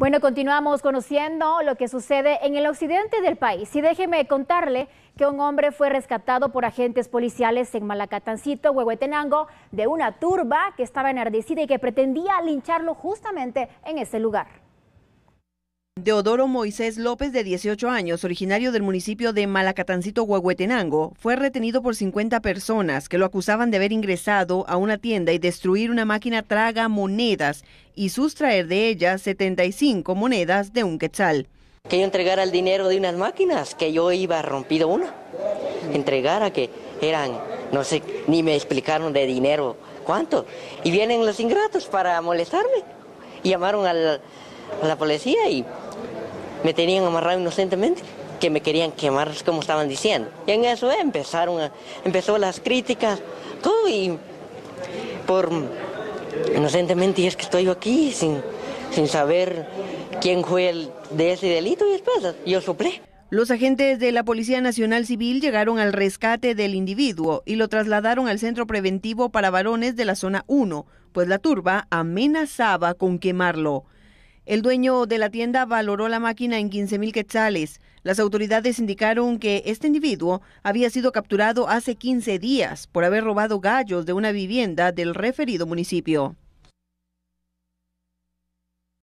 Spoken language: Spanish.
Bueno, continuamos conociendo lo que sucede en el occidente del país. Y déjeme contarle que un hombre fue rescatado por agentes policiales en Malacatancito, Huehuetenango, de una turba que estaba enardecida y que pretendía lincharlo justamente en ese lugar. Deodoro Moisés López, de 18 años, originario del municipio de Malacatancito, Huehuetenango, fue retenido por 50 personas que lo acusaban de haber ingresado a una tienda y destruir una máquina traga monedas y sustraer de ella 75 monedas de un quetzal. Que yo entregara el dinero de unas máquinas, que yo iba rompido una. Entregara que eran, no sé, ni me explicaron de dinero cuánto. Y vienen los ingratos para molestarme. Y llamaron al a la policía y me tenían amarrado inocentemente, que me querían quemar como estaban diciendo. Y en eso empezaron a, empezó las críticas todo y por inocentemente y es que estoy aquí sin, sin saber quién fue el de ese delito y después yo soplé. Los agentes de la Policía Nacional Civil llegaron al rescate del individuo y lo trasladaron al centro preventivo para varones de la zona 1, pues la turba amenazaba con quemarlo. El dueño de la tienda valoró la máquina en 15.000 mil quetzales. Las autoridades indicaron que este individuo había sido capturado hace 15 días por haber robado gallos de una vivienda del referido municipio.